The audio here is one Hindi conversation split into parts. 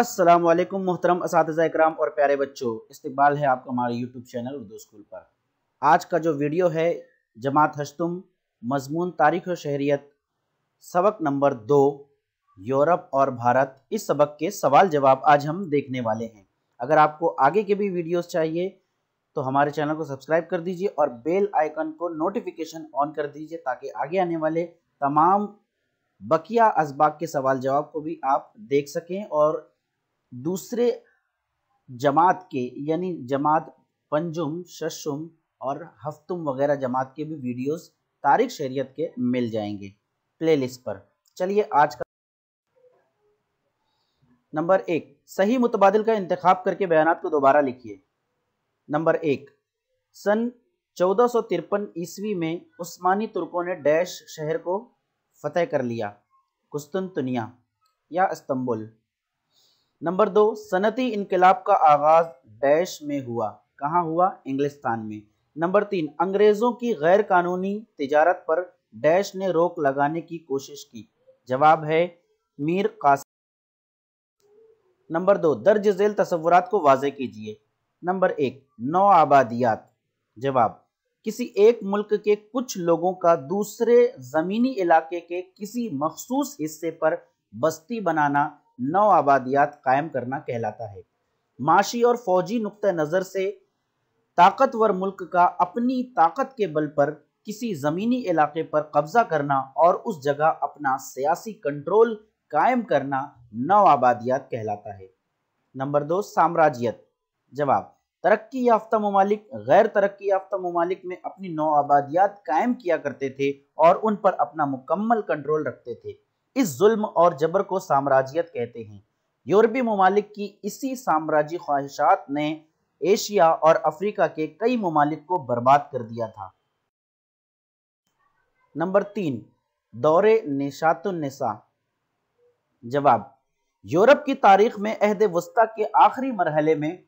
अस्सलाम वालेकुम मोहतरम इकराम और प्यारे बच्चों इस्तकबाल है आपका हमारे यूट्यूब चैनल उर्दू स्कूल पर आज का जो वीडियो है जमात हशतुम मजमून तारीख और शहरीत सबक नंबर दो यूरोप और भारत इस सबक के सवाल जवाब आज हम देखने वाले हैं अगर आपको आगे के भी वीडियोस चाहिए तो हमारे चैनल को सब्सक्राइब कर दीजिए और बेल आइकन को नोटिफिकेशन ऑन कर दीजिए ताकि आगे आने वाले तमाम बकिया इसबाक के सवाल जवाब को भी आप देख सकें और दूसरे जमात के यानी जमात पंजुम शशुम और हफ्तुम वगैरह जमात के भी वीडियोस तारिक शरीयत के मिल जाएंगे प्लेलिस्ट पर चलिए आज का नंबर एक सही मुतबादल का इंतखब करके बयान को दोबारा लिखिए नंबर एक सन चौदह ईस्वी में उस्मानी तुर्कों ने डैश शहर को फतेह कर लिया कुस्तुनतुनिया या इस्तंबुल नंबर दो सनती इनकलाब का आगाज डैश में हुआ कहाँ हुआ इंग्लिस्तान में नंबर तीन अंग्रेज़ों की गैर कानूनी तजारत पर डैश ने रोक लगाने की कोशिश की जवाब है मीर कासिम नंबर दो दर्ज झेल तस्वुरात को वाजे कीजिए नंबर एक नौ आबादियात जवाब किसी एक मुल्क के कुछ लोगों का दूसरे ज़मीनी इलाके के किसी मखसूस हिस्से पर बस्ती बनाना नौ आबादियात कायम करना कहलाता है माशी और फौजी नुक़ नज़र से ताकतवर मुल्क का अपनी ताकत के बल पर किसी ज़मीनी इलाके पर कब्ज़ा करना और उस जगह अपना सियासी कंट्रोल कायम करना नौ आबादियात कहलाता है नंबर दो साम्राज्यत जवाब तरक्की याफ्ता ममालिक गैर तरक्की याफ्ता ममालिक में अपनी नौ आबादियात कायम किया करते थे और उन पर अपना मुकम्मल कंट्रोल रखते थे इस जुल्म और जबर को साम्राज्यत कहते हैं यूरोपीय ममालिक की इसी साम्राज्य ख्वाहिशात ने एशिया और अफ्रीका के कई ममालिक को बर्बाद कर दिया था नंबर तीन दौरे निशातुलनिसा जवाब यूरोप की तारीख में अहद वस्ता के आखिरी मरहले में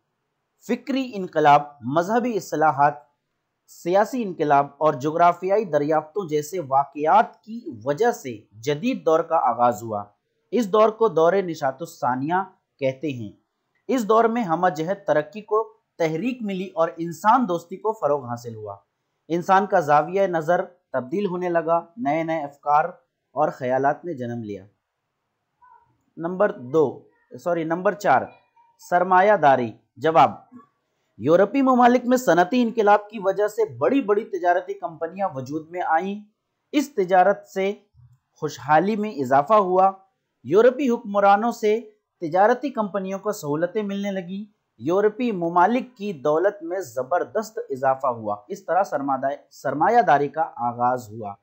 फिक्री इनकलाब मजहबी असलाहत सियासी इनकलाब और जोग्राफियाई दरियाफ्तों जैसे वाक़ात की वजह से जदीद दौर का आगाज़ हुआ इस दौर को दौर निशातुसानिया कहते हैं इस दौर में जहद तरक्की को तहरीक मिली और इंसान दोस्ती को फ़रोग हासिल हुआ इंसान का जाविया नज़र तब्दील होने लगा नए नए अफकार और ख्याल ने जन्म लिया नंबर दो सॉरी नंबर चार सरमायादारी जवाब यूरोपीय ममालिक में सनती इनकलाब की वजह से बड़ी बड़ी तजारती कंपनियां वजूद में आईं इस तजारत से खुशहाली में इजाफा हुआ यूरोपीय हुक्मरानों से तजारती कंपनियों को सहूलतें मिलने लगीं यूरोपीय ममालिक की दौलत में ज़बरदस्त इजाफा हुआ इस तरह सरमायादारी का आगाज़ हुआ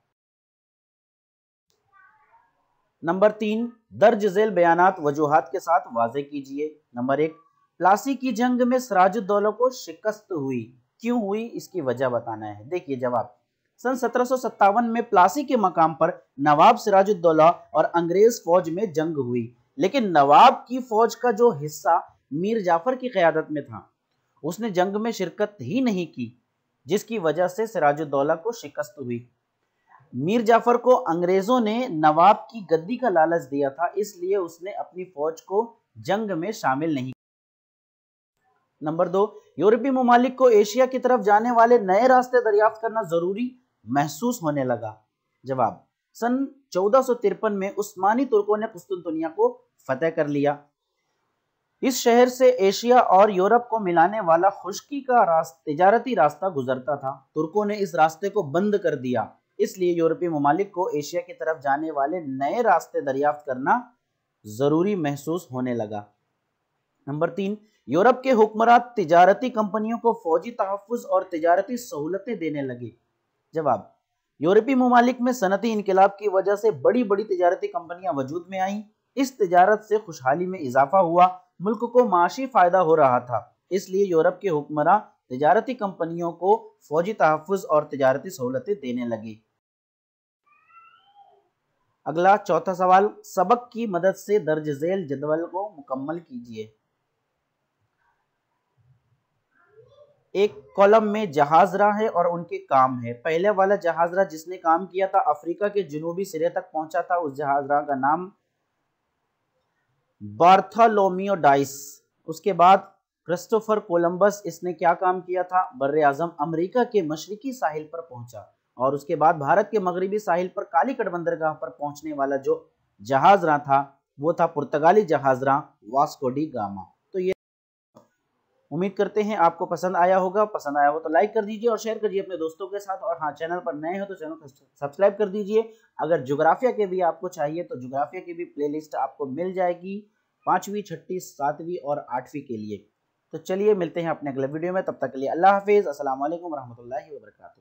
नंबर तीन दर्ज झेल बयान वजूहत के साथ वाजे कीजिए नंबर एक प्लासी की जंग में सराजुद्दौला को शिकस्त हुई क्यों हुई इसकी वजह बताना है देखिए जवाब सन सत्रह में प्लासी के मकाम पर नवाब सिराजुद्दौला और अंग्रेज फौज में जंग हुई लेकिन नवाब की फौज का जो हिस्सा मीर जाफर की क्यादत में था उसने जंग में शिरकत ही नहीं की जिसकी वजह से सिराजुद्दौला को शिकस्त हुई मीर जाफर को अंग्रेजों ने नवाब की गद्दी का लालच दिया था इसलिए उसने अपनी फौज को जंग में शामिल नहीं नंबर दो यूरोपीय ममालिक को एशिया की तरफ जाने वाले नए रास्ते दरियाफ्त करना जरूरी महसूस होने लगा जवाब सन चौदह में उस्मानी तुर्कों ने पुस्तुनिया को फतेह कर लिया इस शहर से एशिया और यूरोप को मिलाने वाला खुश्की का रास्ता तजारती रास्ता गुजरता था तुर्कों ने इस रास्ते को बंद कर दिया इसलिए यूरोपीय ममालिक को एशिया की तरफ जाने वाले नए रास्ते दरियाफ्त करना ज़रूरी महसूस होने लगा नंबर तीन यूरोप के हुक्मरान तिजारती कंपनियों को फौजी तहफ़ और तजारती सहूलतें देने लगे जवाब यूरोपीय ममालिक में सनती इनकलाब की वजह से बड़ी बड़ी तजारती कंपनियां वजूद में आईं इस तजारत से खुशहाली में इजाफा हुआ मुल्क को माशी फ़ायदा हो रहा था इसलिए यूरोप के हुक्मरान तजारती कंपनियों को फौजी तहफ़ और तजारती सहूलतें देने लगे अगला चौथा सवाल सबक की मदद से दर्ज झेल जदवल को मुकम्मल कीजिए एक कॉलम में जहाजरा है और उनके काम है पहले वाला जहाजरा जिसने काम किया था अफ्रीका के जुनूबी सिरे तक पहुंचा था उस जहाजरा का नाम बार्थोलोमियो डाइस उसके बाद क्रिस्टोफर कोलंबस इसने क्या काम किया था बर आजम अमरीका के मशरकी साहिल पर पहुंचा और उसके बाद भारत के मगरबी साहिल पर कालीकट बंदरगाह पर पहुंचने वाला जो जहाजरा था वो था पुर्तगाली जहाजरा वास्कोडी गामा उम्मीद करते हैं आपको पसंद आया होगा पसंद आया हो तो लाइक कर दीजिए और शेयर करिए अपने दोस्तों के साथ और हाँ चैनल पर नए हो तो चैनल को सब्सक्राइब कर दीजिए अगर जोग्राफिया के भी आपको चाहिए तो जोग्राफिया की भी प्ले आपको मिल जाएगी पाँचवीं छठी सातवीं और आठवीं के लिए तो चलिए मिलते हैं अपने अगले वीडियो में तब तक के लिए अल्लाह हाफिज़ असल वरहमल वर्का